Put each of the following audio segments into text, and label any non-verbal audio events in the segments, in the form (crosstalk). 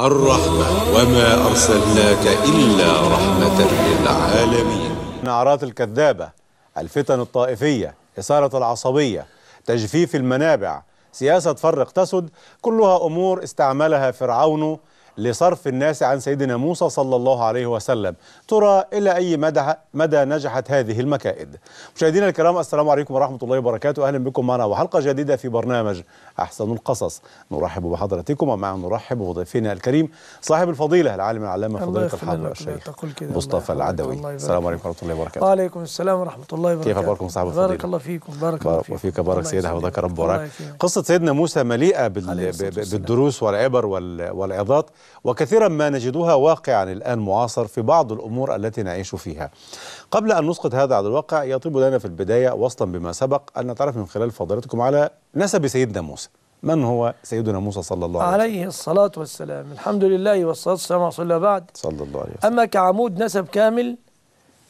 الرحمة وما أرسلناك إلا رحمة للعالمين نعرات الكذابة الفتن الطائفية إثارة العصبية تجفيف المنابع سياسة فرق تسد كلها أمور استعملها فرعون لصرف الناس عن سيدنا موسى صلى الله عليه وسلم ترى إلى أي مدى, مدى نجحت هذه المكائد مشاهدينا الكرام السلام عليكم ورحمة الله وبركاته أهلا بكم معنا وحلقة جديدة في برنامج أحسن القصص نرحب بحضراتكم ومع نرحب بضيفنا الكريم صاحب الفضيلة العالم العلامة فضيلة الحضر الشيخ مصطفى العدوي السلام عليكم ورحمة الله وبركاته وعليكم السلام ورحمة الله وبركاته كيف أخباركم صاحب الفضيلة بارك الله فيكم بارك الله فيكم وفيك بارك سيدنا حفظك رب وراك قصة سيدنا موسى مليئة بالدروس والعبر والعظات وكثيرا ما نجدها واقعا الآن معاصر في بعض الأمور التي نعيش فيها قبل أن نسقط هذا على الواقع يطيب لنا في البداية وصلا بما سبق أن نتعرف من خلال فضيلتكم على نسب سيدنا موسى من هو سيدنا موسى صلى الله عليه وسلم عليه الصلاة والسلام الحمد لله والصلاة والسلام على رسول الله بعد صلى الله عليه وسلم أما كعمود نسب كامل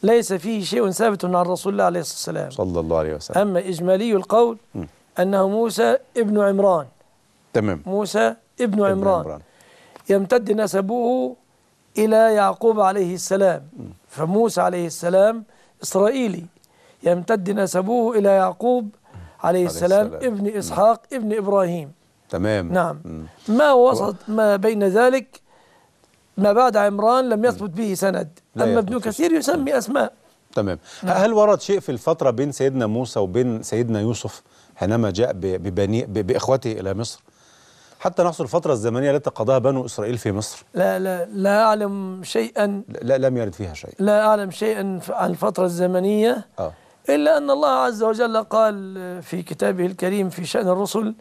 ليس فيه شيء ثابت عن رسول الله عليه الصلاة والسلام صلى الله عليه وسلم أما إجمالي القول م. أنه موسى ابن عمران تمام موسى ابن, ابن عمران, عمران. يمتد نسبه إلى يعقوب عليه السلام فموسى عليه السلام إسرائيلي يمتد نسبه إلى يعقوب عليه السلام, السلام ابن إسحاق م. ابن إبراهيم تمام نعم م. ما وسط ما بين ذلك ما بعد عمران لم يثبت به سند أما ابن كثير يسمي أسماء تمام م. نعم. هل ورد شيء في الفترة بين سيدنا موسى وبين سيدنا يوسف حينما جاء ببني بإخوته إلى مصر حتى نحصل الفترة الزمنية التي قضاها بنو إسرائيل في مصر لا لا لا أعلم شيئا لا, لم يرد فيها شيء لا أعلم شيئا عن الفترة الزمنية آه. إلا أن الله عز وجل قال في كتابه الكريم في شأن الرسل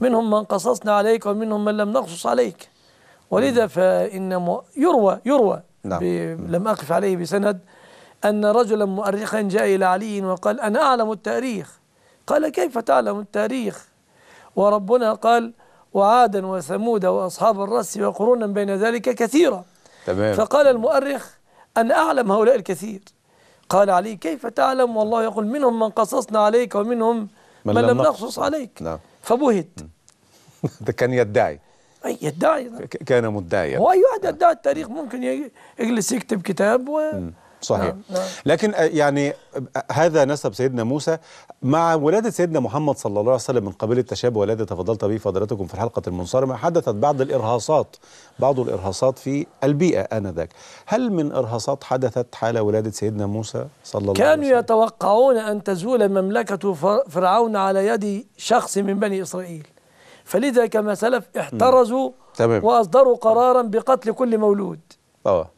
منهم من قصصنا عليك ومنهم من لم نقصص عليك ولذا فإن يروى يروى نعم. لم أقف عليه بسند أن رجلا مؤرخا جاء إلى علي وقال أنا أعلم التاريخ قال كيف تعلم التاريخ وربنا قال وعادا وثمود وأصحاب الرس وقرونا بين ذلك كثيرة تمام. فقال المؤرخ أن أعلم هؤلاء الكثير قال علي كيف تعلم والله يقول منهم من قصصنا عليك ومنهم من, من لم نقصص عليك نعم. فبهت ده (laughs) كان يدعي أي يدعي كان مدعيا هو أي واحد نعم. يدعي التاريخ ممكن يجلس يكتب كتاب و م. صحيح نعم. نعم. لكن آه، يعني آه، هذا نسب سيدنا موسى مع ولادة سيدنا محمد صلى الله عليه وسلم من قبيل التشابه والذي تفضلت به فضلتكم في الحلقة المنصرمة حدثت بعض الإرهاصات بعض الإرهاصات في البيئة آنذاك هل من إرهاصات حدثت حال ولادة سيدنا موسى صلى الله عليه وسلم كانوا يتوقعون أن تزول مملكة فرعون على يد شخص من بني إسرائيل فلذا كما سلف احترزوا تمام. وأصدروا قرارا بقتل كل مولود أوه.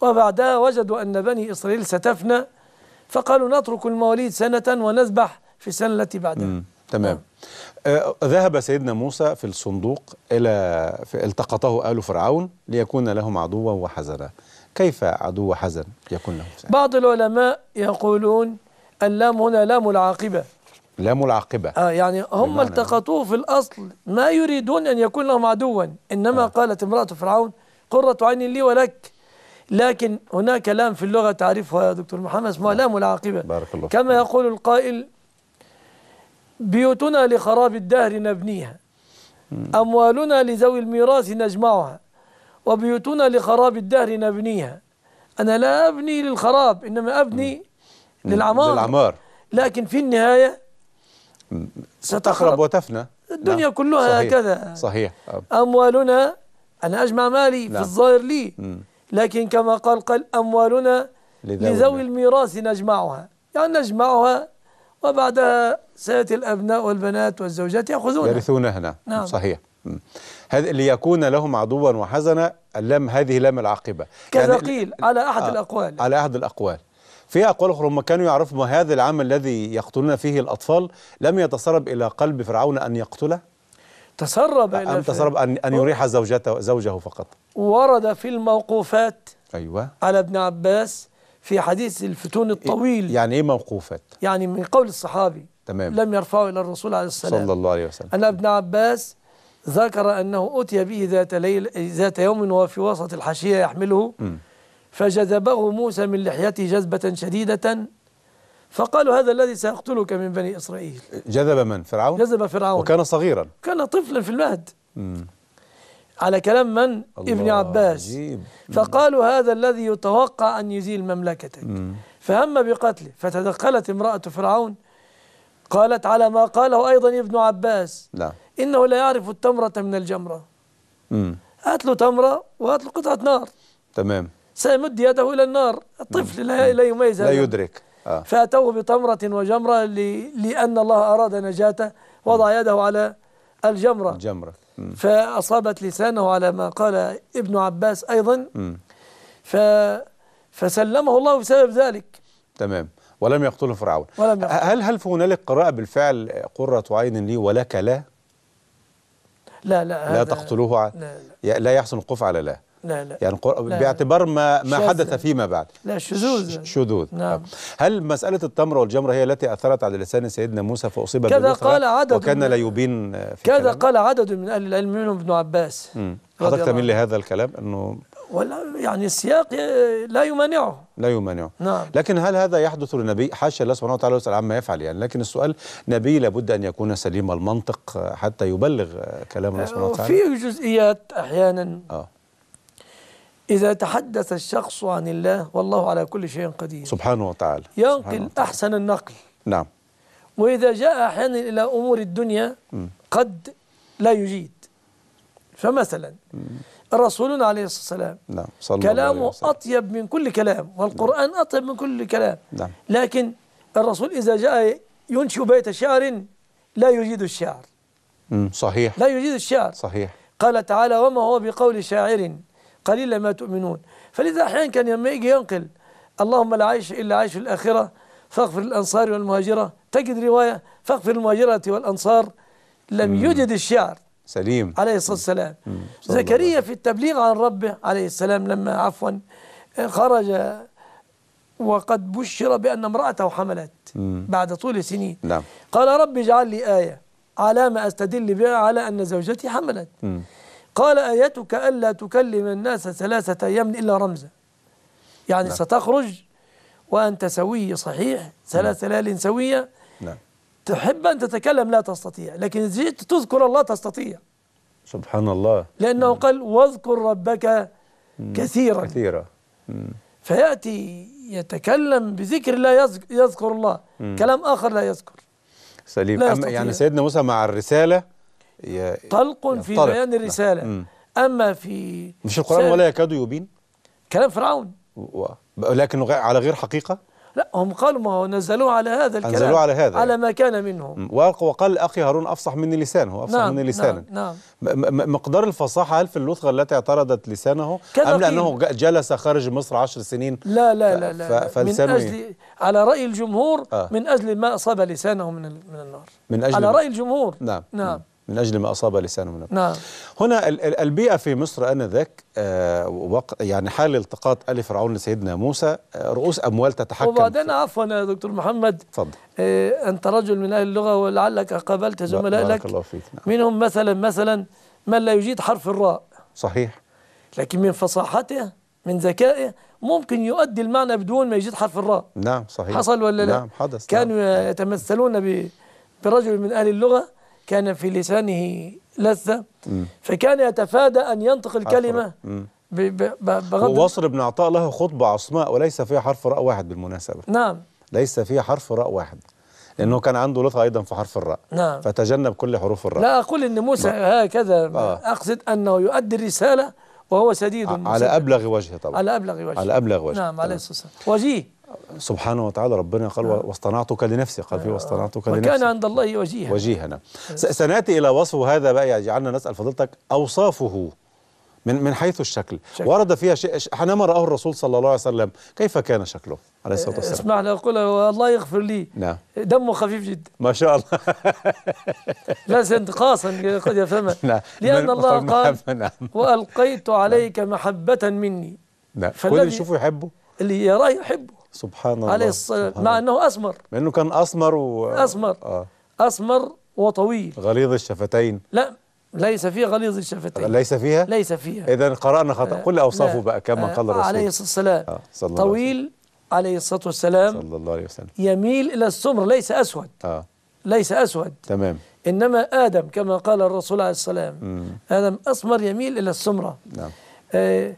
وبعدها وجدوا أن بني إسرائيل ستفنى فقالوا نترك المواليد سنة ونذبح في السنة التي بعدها مم. تمام آه ذهب سيدنا موسى في الصندوق إلى التقطه آل فرعون ليكون لهم عدوا وحزنا كيف عدو وحزن يكون له سنة؟ بعض العلماء يقولون اللام هنا لام العاقبة لام العاقبة آه يعني هم التقطوه في الأصل ما يريدون أن يكون لهم عدوا إنما آه. قالت امرأة فرعون قرة عين لي ولك لكن هناك لام في اللغة تعرفها يا دكتور محمد اسمها نعم. لام العاقبة بارك الله كما يقول القائل بيوتنا لخراب الدهر نبنيها أموالنا لذوي الميراث نجمعها وبيوتنا لخراب الدهر نبنيها أنا لا أبني للخراب إنما أبني للعمار للعمار لكن في النهاية ستخرب وتفنى الدنيا نعم. كلها صحيح. هكذا صحيح أموالنا أنا أجمع مالي نعم. في الظاهر لي مم. لكن كما قال قال أموالنا لذوي, لذوي الميراث نجمعها يعني نجمعها وبعدها سيأتي الأبناء والبنات والزوجات يأخذونها يرثونها نعم, نعم. صحيح هذا ليكون لهم عدوا وحزنا اللام هذه لام العاقبة يعني كذا يعني قيل على أحد آه الأقوال على أحد الأقوال في أقوال أخرى هم كانوا يعرفوا هذا العمل الذي يقتلون فيه الأطفال لم يتسرب إلى قلب فرعون أن يقتله تسرب إلى أم تسرب أن, أن يريح زوجته زوجه فقط ورد في الموقوفات أيوة على ابن عباس في حديث الفتون إيه، الطويل يعني إيه موقوفات؟ يعني من قول الصحابي تمام لم يرفعه إلى الرسول عليه السلام صلى الله عليه وسلم أن ابن عباس ذكر أنه أتي به ذات, ليل ذات يوم وهو في وسط الحشية يحمله م. فجذبه موسى من لحيته جذبة شديدة فقالوا هذا الذي سيقتلك من بني إسرائيل جذب من فرعون؟ جذب فرعون وكان صغيرا كان طفلا في المهد مم. على كلام من؟ ابن عباس عجيب. فقالوا هذا الذي يتوقع أن يزيل مملكتك مم. فهم بقتله فتدخلت امرأة فرعون قالت على ما قاله أيضا ابن عباس لا إنه لا يعرف التمرة من الجمرة هات له تمرة وهات له قطعة نار تمام سيمد يده إلى النار الطفل مم. لا, لا يميز لا يدرك آه. فأتوه بتمرة وجمرة لأن الله أراد نجاته وضع يده على الجمرة الجمرة فأصابت لسانه على ما قال ابن عباس أيضا ف فسلمه الله بسبب ذلك تمام ولم يقتله فرعون ولم يقتله. هل هل هنالك قراءة بالفعل قرة عين لي ولك لا؟ لا لا لا تقتلوه لا, لا, لا يحسن القف على لا لا لا يعني قر... لا باعتبار ما ما حدث فيما بعد لا شذوذ شذوذ نعم هل مسألة التمرة والجمرة هي التي أثرت على لسان سيدنا موسى فأصيب كذا قال عدد وكان لا يبين في كذا قال عدد من أهل العلم منهم ابن عباس حضرتك تميل لهذا الكلام أنه ولا يعني السياق لا يمانعه لا يمانعه نعم لكن هل هذا يحدث للنبي حاشا الله سبحانه وتعالى يسأل عما يفعل يعني لكن السؤال نبي لابد أن يكون سليم المنطق حتى يبلغ كلام الله سبحانه وتعالى في جزئيات أحيانا آه. إذا تحدث الشخص عن الله والله على كل شيء قدير سبحانه وتعالى ينقل سبحانه وتعالى. أحسن النقل نعم وإذا جاء أحيانا إلى أمور الدنيا م. قد لا يجيد فمثلا الرسول عليه الصلاة والسلام نعم صلى كلامه الله عليه وسلم. أطيب من كل كلام والقرآن نعم. أطيب من كل كلام نعم. لكن الرسول إذا جاء ينشئ بيت شعر لا يجيد الشعر صحيح لا يجيد الشعر صحيح قال تعالى وما هو بقول شاعر قليلا ما تؤمنون فلذا أحيانا كان لما يجي ينقل اللهم لا عيش إلا عيش الآخرة فاغفر الأنصار والمهاجرة تجد رواية فاغفر المهاجرة والأنصار لم مم. الشعر سليم عليه الصلاة والسلام زكريا في التبليغ عن ربه عليه السلام لما عفوا خرج وقد بشر بأن امرأته حملت مم. بعد طول سنين نعم. قال رب اجعل لي آية علامة أستدل بها على أن زوجتي حملت مم. قال آيتك ألا تكلم الناس ثلاثة أيام إلا رمزا يعني نعم. ستخرج وأنت سوي صحيح ثلاث نعم. ليال سوية نعم. تحب أن تتكلم لا تستطيع لكن جئت تذكر الله تستطيع سبحان الله لأنه نعم. قال واذكر ربك كثيرا كثيرا فيأتي يتكلم بذكر لا يذكر الله مم. كلام آخر لا يذكر سليم لا أما يعني سيدنا موسى مع الرسالة طلق في بيان نعم. الرسالة لا. أما في مش القرآن ولا يكاد يبين كلام فرعون و... لكنه على غير حقيقة لا هم قالوا ما هو نزلوه على هذا الكلام نزلوه على هذا على ما كان منهم وقال أخي هارون أفصح مني لسانه أفصح نعم مني لسانا نعم نعم مقدار الفصاحة هل في اللثغة التي اعترضت لسانه أم لأنه جلس خارج مصر عشر سنين لا لا لا, لا ف... من أجل على رأي الجمهور آه. من أجل ما أصاب لسانه من, من النار من أجل على رأي الجمهور نعم نعم, نعم من أجل ما أصاب لسانه من نعم هنا البيئة في مصر آنذاك آه، يعني حال التقاط آل فرعون لسيدنا موسى آه، رؤوس أموال تتحكم وبعدين عفوا يا دكتور محمد تفضل آه، أنت رجل من أهل اللغة ولعلك قابلت زملائك الله فيك نعم. منهم مثلا مثلا من لا يجيد حرف الراء صحيح لكن من فصاحته من ذكائه ممكن يؤدي المعنى بدون ما يجيد حرف الراء نعم صحيح حصل ولا لا نعم حدث كانوا نعم. يتمثلون برجل من أهل اللغة كان في لسانه لذة فكان يتفادى أن ينطق الكلمة بغض وصل ابن عطاء له خطبة عصماء وليس فيها حرف راء واحد بالمناسبة نعم ليس فيها حرف راء واحد لأنه كان عنده لطف أيضا في حرف الراء نعم فتجنب كل حروف الراء لا أقول أن موسى ما. هكذا آه. أقصد أنه يؤدي الرسالة وهو سديد على أبلغ وجه طبعا على أبلغ وجه على أبلغ وجه نعم عليه الصلاة والسلام وجيه سبحانه وتعالى ربنا قال نعم. واصطنعتك لنفسي قال في آه. واصطنعتك لنفسي وكان عند الله وجيها وجيها سناتي الى وصف هذا بقى يجعلنا يعني نسال فضيلتك اوصافه من من حيث الشكل شكل. ورد فيها شيء حينما راه الرسول صلى الله عليه وسلم كيف كان شكله عليه الصلاه والسلام اسمع لي اقول الله يغفر لي نعم دمه خفيف جدا ما شاء الله ليس انتقاصا قد يفهمها (laughs) نعم. لان نعم. الله قال نعم. نعم. والقيت عليك نعم. محبه مني نعم. كل اللي يشوفه يحبه اللي يراه يحبه سبحان الله عليه الصلاة مع أنه أسمر مع أنه كان أسمر و... أسمر آه. أسمر وطويل غليظ الشفتين لا ليس فيه غليظ الشفتين ليس فيها؟ ليس فيها إذا قرأنا خطأ آه. قل أوصافه بقى كما آه. قال الرسول عليه الصلاة والسلام آه. طويل الله عليه الصلاة والسلام صلى الله عليه وسلم يميل إلى السمر ليس أسود آه. ليس أسود تمام إنما آدم كما قال الرسول عليه السلام مم. آدم أسمر يميل إلى السمرة نعم آه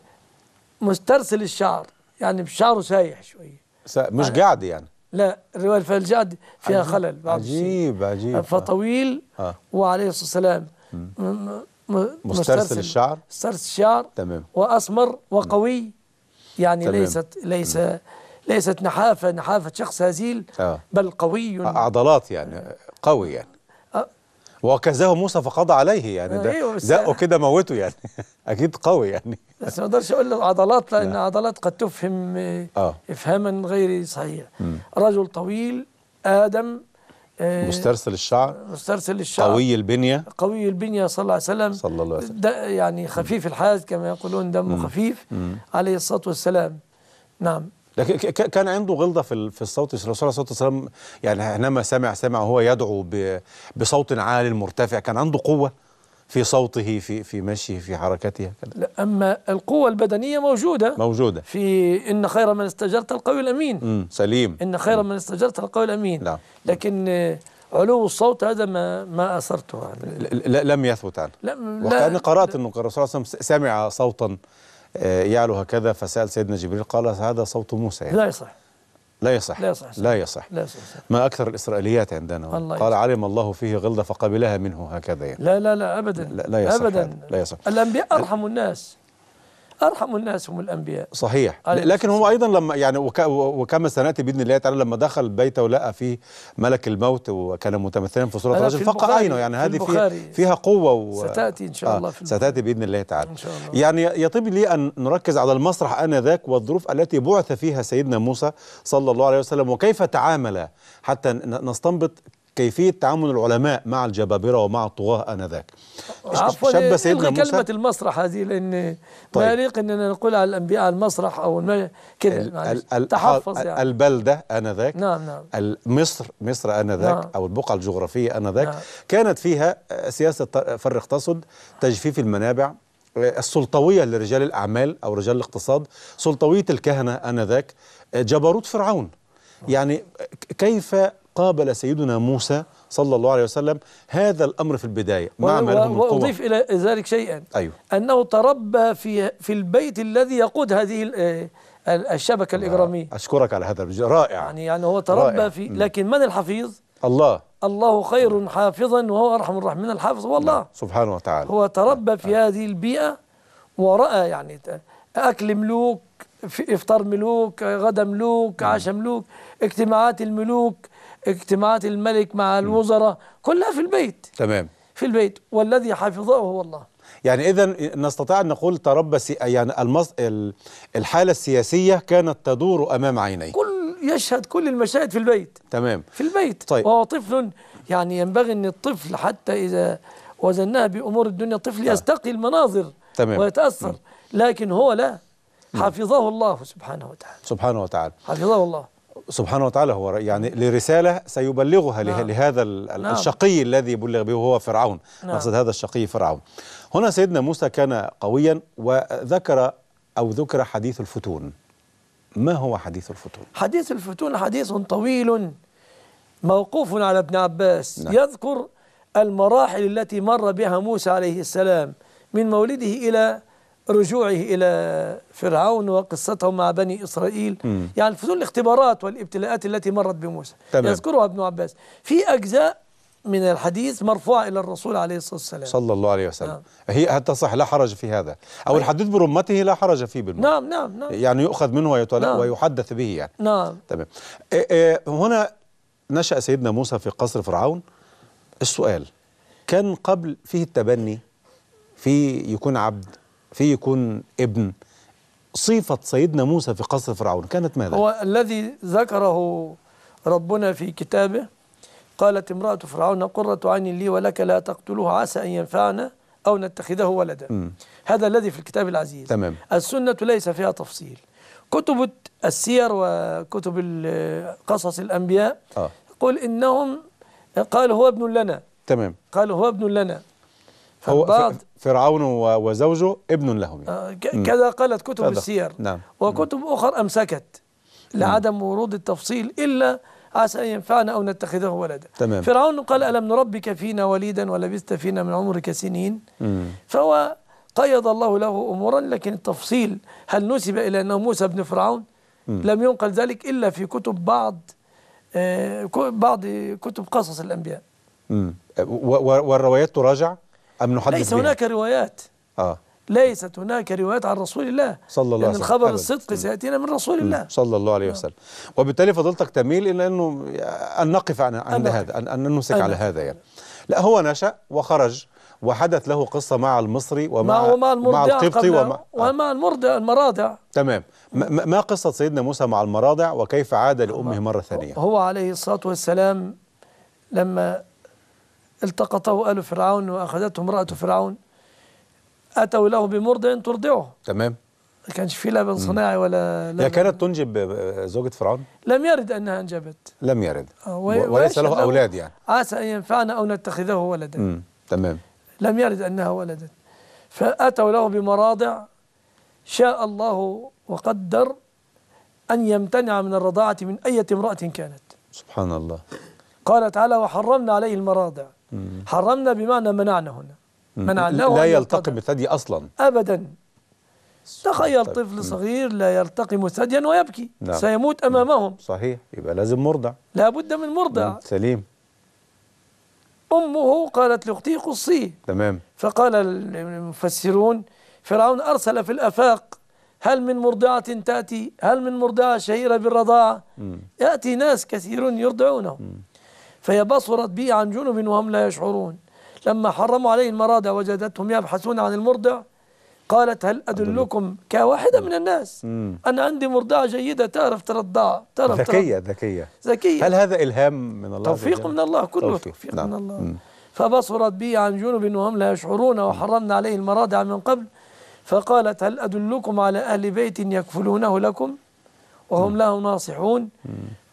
مسترسل الشعر يعني بشعره سايح شوية مش جعد يعني لا الرواية فالجعد فيها عجيب خلل بعض عجيب عجيب فطويل آه. وعليه الصلاة والسلام مسترسل الشعر مسترسل الشعر تمام وأسمر وقوي يعني تمام. ليست ليس ليست نحافة نحافة شخص هزيل آه. بل قوي عضلات يعني قوي يعني وكذاه موسى فقضى عليه يعني ده زقه أيوة، كده موته يعني (laughs) اكيد قوي يعني بس ما اقدرش اقول العضلات لان العضلات قد تفهم آه. افهاما غير صحيح رجل طويل ادم آه، مسترسل الشعر مسترسل الشعر قوي البنية قوي البنية صلى الله عليه وسلم صلى الله عليه وسلم يعني خفيف الحاز كما يقولون دمه خفيف مم. عليه الصلاة والسلام نعم لكن كان عنده غلظه في في الصوت الرسول صلى الله عليه وسلم يعني حينما سمع سمع وهو يدعو بصوت عال مرتفع كان عنده قوه في صوته في في مشيه في حركته لا اما القوه البدنيه موجوده موجوده في ان خير من استجرت القوي الامين مم. سليم ان خير من استجرت القوي الامين لا. لكن علو الصوت هذا ما ما اثرته يعني. لم يثبت عنه لا. وكاني قرات انه الرسول صلى الله عليه وسلم سمع صوتا آه، يعلو هكذا فسأل سيدنا جبريل قال هذا صوت موسى يعني. لا يصح لا يصح لا يصح لا يصح, لا يصح. ما أكثر الإسرائيليات عندنا الله قال علم الله فيه غلظة فقبلها منه هكذا يعني. لا لا لا أبدا لا, لا يصح أبدا هذا. لا يصح الأنبياء أرحم الناس ارحم الناس هم الانبياء صحيح لكن هو ايضا لما يعني وكما سناتي باذن الله تعالى لما دخل بيته ولقى فيه ملك الموت وكان متمثلا في صوره رجل فقع عينه يعني هذه فيها, فيها قوه و... ستاتي ان شاء آه، الله في ستاتي باذن الله تعالى إن شاء الله. يعني يطيب لي ان نركز على المسرح انذاك والظروف التي بعث فيها سيدنا موسى صلى الله عليه وسلم وكيف تعامل حتى نستنبط كيفية تعامل العلماء مع الجبابرة ومع الطغاة آنذاك عفوا إلغي كلمة المسرح هذه لأن طيب. ما يليق أننا نقول على الأنبياء المسرح أو الم... كده تحفظ يعني البلدة آنذاك نعم نعم مصر مصر آنذاك نعم. أو البقعة الجغرافية آنذاك نعم. كانت فيها آه، سياسة فرق تصد تجفيف المنابع آه، السلطوية لرجال الأعمال أو رجال الاقتصاد سلطوية الكهنة آنذاك آه، جبروت فرعون يعني كيف قابل سيدنا موسى صلى الله عليه وسلم هذا الأمر في البداية مع لهم القوة وأضيف إلى ذلك شيئا أيوه. أنه تربى في, في البيت الذي يقود هذه آه، الشبكة الإجرامية أشكرك على هذا رائع يعني, يعني هو تربى رائع. في لكن من الحفيظ؟ الله الله خير حافظا وهو أرحم الراحمين الحافظ والله نعم. سبحانه وتعالى هو تربى في نعم. هذه البيئة ورأى يعني أكل ملوك في افطار ملوك غدا ملوك نعم. عشاء ملوك اجتماعات الملوك اجتماعات الملك مع الوزراء كلها في البيت تمام في البيت والذي حفظه هو الله يعني اذا نستطيع ان نقول تربى يعني المص... الحاله السياسيه كانت تدور امام عينيه كل يشهد كل المشاهد في البيت تمام في البيت طيب وهو طفل يعني ينبغي ان الطفل حتى اذا وزناه بامور الدنيا الطفل نعم. يستقي المناظر تمام ويتاثر لكن هو لا نعم. حفظه الله سبحانه وتعالى سبحانه وتعالى حفظه الله سبحانه وتعالى هو يعني لرسالة سيبلغها نعم. لهذا نعم. الشقي الذي بلغ به هو فرعون نعم. نقصد هذا الشقي فرعون هنا سيدنا موسى كان قويا وذكر أو ذكر حديث الفتون ما هو حديث الفتون؟ حديث الفتون حديث طويل موقوف على ابن عباس نعم. يذكر المراحل التي مر بها موسى عليه السلام من مولده إلى رجوعه إلى فرعون وقصته مع بني إسرائيل مم. يعني فصول الاختبارات والابتلاءات التي مرت بموسى تمام. يذكرها ابن عباس في أجزاء من الحديث مرفوع إلى الرسول عليه الصلاة والسلام صلى الله عليه وسلم نعم. هي هل تصح لا حرج في هذا أو أيه. الحديث برمته لا حرج فيه بالمعنى نعم نعم نعم يعني يؤخذ منه ويتولى نعم. ويحدث به يعني نعم تمام إيه، إيه، هنا نشأ سيدنا موسى في قصر فرعون السؤال كان قبل فيه التبني في يكون عبد في يكون ابن صفة سيدنا موسى في قصر فرعون كانت ماذا؟ هو الذي ذكره ربنا في كتابه قالت امرأة فرعون قرة عين لي ولك لا تقتلوه عسى أن ينفعنا أو نتخذه ولدا م. هذا الذي في الكتاب العزيز تمام. السنة ليس فيها تفصيل كتب السير وكتب قصص الأنبياء آه. قل إنهم قال هو ابن لنا تمام قال هو ابن لنا هو فرعون وزوجه ابن لهم يعني. كذا قالت كتب فضح. السير نعم. وكتب أخرى أمسكت لعدم ورود التفصيل إلا عسى أن ينفعنا أو نتخذه ولدا تمام. فرعون قال ألم نربك فينا وليدا ولبست فينا من عمرك سنين مم. فهو قيض الله له أمورا لكن التفصيل هل نسب إلى أنه موسى بن فرعون مم. لم ينقل ذلك إلا في كتب بعض آه، بعض كتب قصص الأنبياء مم. والروايات تراجع أم نحدث ليس بها؟ هناك روايات آه ليست هناك روايات عن رسول الله صلى الله عليه وسلم لأن الخبر الصدق سيأتينا من رسول الله صلى الله عليه وسلم نعم. وبالتالي فضلتك تميل إلى أنه أن نقف عن عند هذا أن, أن نمسك على هذا يعني لا هو نشأ وخرج وحدث له قصة مع المصري ومع ومع المرضع مع القبطي ومع, آه. ومع المرضع المراضع تمام ما قصة سيدنا موسى مع المراضع وكيف عاد لأمه مرة ثانية هو عليه الصلاة والسلام لما التقطه آل فرعون وأخذته امرأة فرعون أتوا له بمرضع ترضعه تمام ما كانش في لبن صناعي ولا لبن هي كانت تنجب زوجة فرعون؟ لم يرد أنها أنجبت لم يرد آه، وليس له أولاد يعني عسى أن ينفعنا أو نتخذه ولدا مم. تمام لم يرد أنها ولدت فأتوا له بمراضع شاء الله وقدر أن يمتنع من الرضاعة من أية امرأة كانت سبحان الله قال تعالى وحرمنا عليه المراضع حرمنا بمعنى منعنا هنا منعناه لا يلتقم الثدي أصلا أبدا تخيل طيب. طفل صغير لا يلتقم ثديا ويبكي نعم. سيموت أمامهم صحيح يبقى لازم مرضع لا بد من مرضع سليم أمه قالت لأختي قصيه تمام فقال المفسرون فرعون أرسل في الأفاق هل من مرضعة تأتي هل من مرضعة شهيرة بالرضاعة يأتي ناس كثيرون يرضعونهم فهي بصرت به عن جنب وهم لا يشعرون لما حرموا عليه المرادة وجدتهم يبحثون عن المرضع قالت هل أدلكم كواحدة من الناس أنا عندي مرضعة جيدة تعرف ترضع تعرف ذكية ذكية ذكية هل هذا إلهام من الله توفيق من الله كله توفيق, توفيق من نعم. الله فبصرت به عن جنب وهم لا يشعرون وحرمنا عليه المرادع من قبل فقالت هل أدلكم على أهل بيت يكفلونه لكم وهم له ناصحون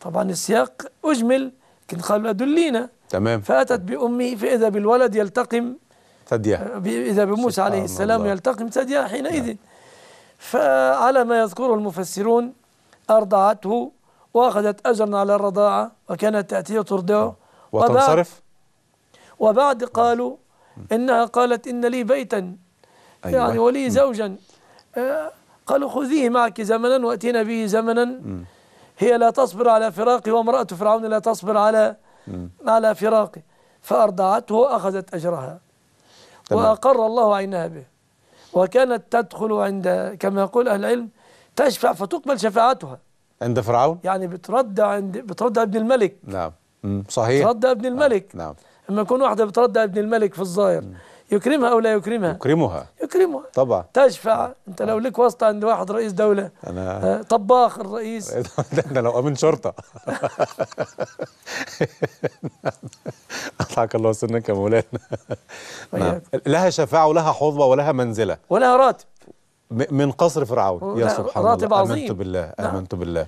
طبعا السياق أجمل قال أدلينا تمام فأتت بأمه فإذا بالولد يلتقم ثدياه آه، إذا بموسى عليه السلام الله. يلتقم ثدياه حينئذ نعم. فعلى ما يذكره المفسرون أرضعته وأخذت أجرا على الرضاعة وكانت تأتيه ترضعه نعم. وتنصرف وبعد, نعم. قالوا إنها قالت إن لي بيتا أيوة. يعني ولي زوجا آه، قالوا خذيه معك زمنا وأتينا به زمنا م. هي لا تصبر على فراقي وامرأة فرعون لا تصبر على على فراقي فأرضعته وأخذت أجرها وأقر الله عينها به وكانت تدخل عند كما يقول أهل العلم تشفع فتقبل شفاعتها عند فرعون يعني بتردع عند بتردع ابن الملك نعم صحيح بتردع ابن نعم. الملك نعم لما يكون واحدة بتردع ابن الملك في الظاهر يكرمها أو لا يكرمها يكرمها يكرمها طبعا تشفع أنت لو لك واسطة عند واحد رئيس دولة أنا آه، طباخ الرئيس (laughs) أنا لو أمن شرطة (laughs) أضحك الله سنك يا مولانا نعم. لها شفاعة ولها حظوة ولها منزلة ولها راتب من قصر فرعون يا سبحان الله راتب عظيم. نعم. آمنت بالله آمنت بالله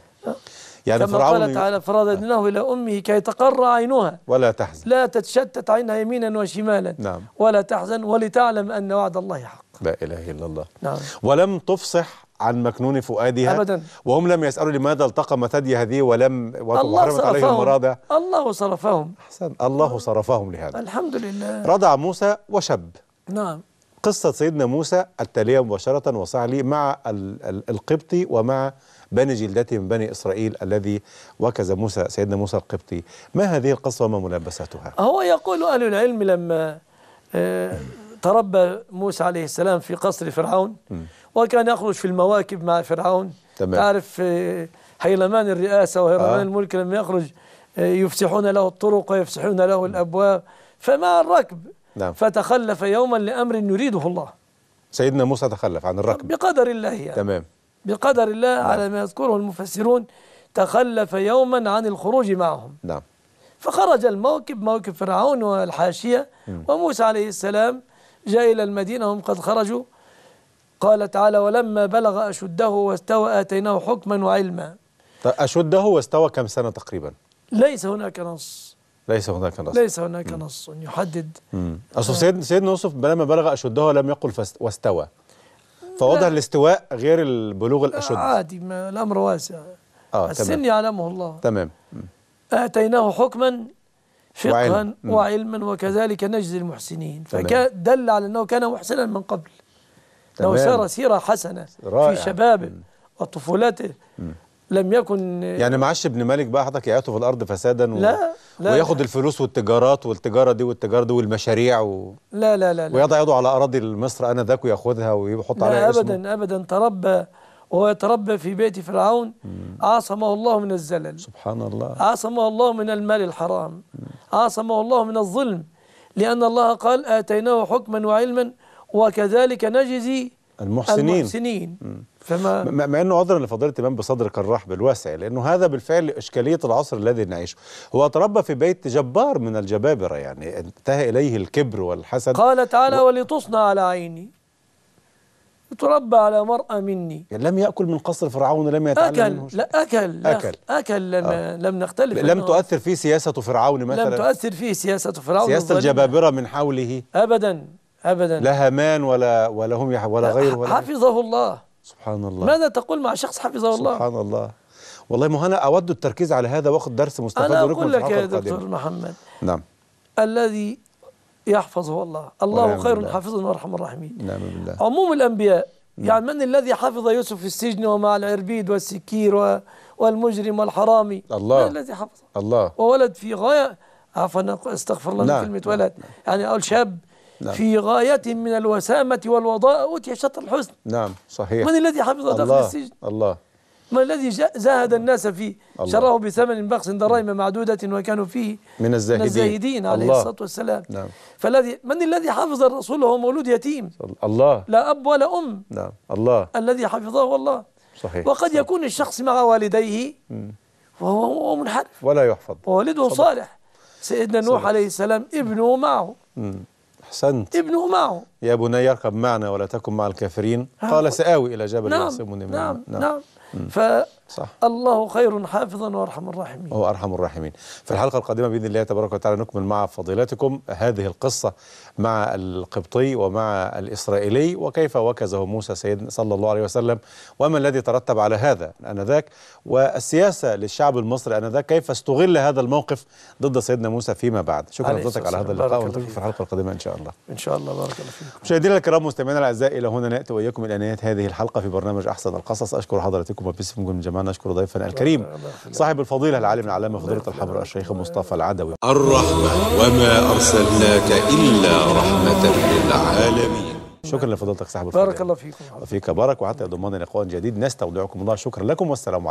يعني كما فرعون قال تعالى فرددناه إلى أمه كي تقر عينها ولا تحزن لا تتشتت عينها يمينا وشمالا نعم ولا تحزن ولتعلم أن وعد الله حق لا إله إلا الله نعم ولم تفصح عن مكنون فؤادها أبدا وهم لم يسألوا لماذا التقم ثدي هذه ولم وحرمت عليهم الرضع الله صرفهم أحسن الله صرفهم لهذا الحمد لله رضع موسى وشب نعم قصة سيدنا موسى التالية مباشرة وصعلي مع القبطي ومع بني جلدته من بني إسرائيل الذي وكز موسى سيدنا موسى القبطي ما هذه القصة وما ملابساتها هو يقول أهل العلم لما آه، تربى موسى عليه السلام في قصر فرعون وكان يخرج في المواكب مع فرعون تمام. تعرف آه، هيلمان الرئاسة وهيلمان آه. الملك لما يخرج آه، يفسحون له الطرق ويفسحون له الأبواب فما الركب نعم. فتخلف يوما لأمر يريده الله سيدنا موسى تخلف عن الركب بقدر الله يعني. تمام بقدر الله نعم. على ما يذكره المفسرون تخلف يوما عن الخروج معهم نعم فخرج الموكب موكب فرعون والحاشية وموسى عليه السلام جاء إلى المدينة هم قد خرجوا قال تعالى ولما بلغ أشده واستوى آتيناه حكما وعلما أشده واستوى كم سنة تقريبا ليس هناك نص ليس هناك نص ليس هناك نص يحدد أصل سيدنا يوسف لما بلغ أشده لم يقل واستوى فوضع الاستواء غير البلوغ الاشد آه، عادي ما الامر واسع آه السن يعلمه الله تمام اتيناه حكما فقها وعلم. وعلما وكذلك نجزي المحسنين فدل على انه كان محسنا من قبل لو سار سيره حسنه رائع. في شبابه م. وطفولته م. لم يكن يعني معاش ابن مالك بقى حضرتك في الارض فسادا و... لا لا وياخد الفلوس والتجارات والتجاره دي والتجاره دي والمشاريع و... لا لا لا, ويضع يده على اراضي مصر انا ذاك وياخذها ويحط عليها اسمه ابدا ابدا تربى وهو يتربى في بيت فرعون عاصمه الله من الزلل سبحان الله عاصمه الله من المال الحرام عاصمه الله من الظلم لأن الله قال آتيناه حكما وعلما وكذلك نجزي المحسنين, المحسنين. فما مع انه عذرا لفضيله الامام بصدرك الرحب الواسع لانه هذا بالفعل اشكاليه العصر الذي نعيشه هو تربى في بيت جبار من الجبابره يعني انتهى اليه الكبر والحسد قال تعالى و... ولتصنع على عيني تربى على مرأة مني يعني لم يأكل من قصر فرعون لم يتعلم أكل منه لا أكل أكل, أكل لم, آه. لم نختلف لم تؤثر فيه سياسة فرعون مثلا لم تؤثر فيه سياسة فرعون سياسة الجبابرة من حوله أبدا أبدا لا هامان ولا ولا هم ولا غيره ولا حفظه الله سبحان الله ماذا تقول مع شخص حفظه الله سبحان الله والله ما انا اود التركيز على هذا واخذ درس مستفاد انا اقول لك يا دكتور محمد نعم الذي يحفظه الله الله خير حافظ وارحم الراحمين نعم بالله نعم، نعم. عموم الانبياء نعم. يعني من الذي حفظ يوسف في السجن ومع العربيد والسكير و... والمجرم والحرامي الله من الذي حفظه الله وولد في غايه عفوا استغفر الله نعم. كلمه نعم، ولد نعم. يعني اقول شاب نعم. في غاية من الوسامة والوضاء أوتي شطر الحسن نعم صحيح من الذي حفظ داخل السجن الله من الذي زاهد الناس فيه الله. شراه بثمن بخس دراهم معدودة وكانوا فيه من الزاهدين, من الزاهدين عليه الله. الصلاة والسلام نعم. فالذي من الذي حفظ الرسول وهو مولود يتيم الله لا أب ولا أم نعم الله الذي حفظه الله صحيح وقد صحيح. يكون الشخص مع والديه وهو منحرف ولا يحفظ ووالده صالح سيدنا نوح صحيح. عليه السلام ابنه معه أحسنت ابنه معه يا بني اركب معنا ولا تكن مع الكافرين قال نعم. سآوي إلى جبل نعم يعصمني نعم, نعم, نعم, نعم. صح الله خير حافظا وارحم الراحمين هو ارحم الراحمين في الحلقه القادمه باذن الله تبارك وتعالى نكمل مع فضيلتكم هذه القصه مع القبطي ومع الاسرائيلي وكيف وكزه موسى سيدنا صلى الله عليه وسلم وما الذي ترتب على هذا انذاك والسياسه للشعب المصري انذاك كيف استغل هذا الموقف ضد سيدنا موسى فيما بعد شكرا لحضرتك على هذا اللقاء ونلتقي في الحلقه القادمه ان شاء الله ان شاء الله بارك الله فيك مشاهدينا الكرام مستمعينا الاعزاء الى هنا ناتي واياكم الى نهايه هذه الحلقه في برنامج احسن القصص اشكر حضراتكم وباسمكم جماعه كمان نشكر ضيفنا الكريم صاحب الفضيلة العالم العلامة فضيلة الحبر الشيخ مصطفى العدوي الرحمة وما أرسلناك إلا رحمة للعالمين شكرا لفضيلتك صاحب الفضيلة بارك الله فيكم وفيك بارك وحتى يضمن لقاء جديد نستودعكم الله شكرا لكم والسلام عليكم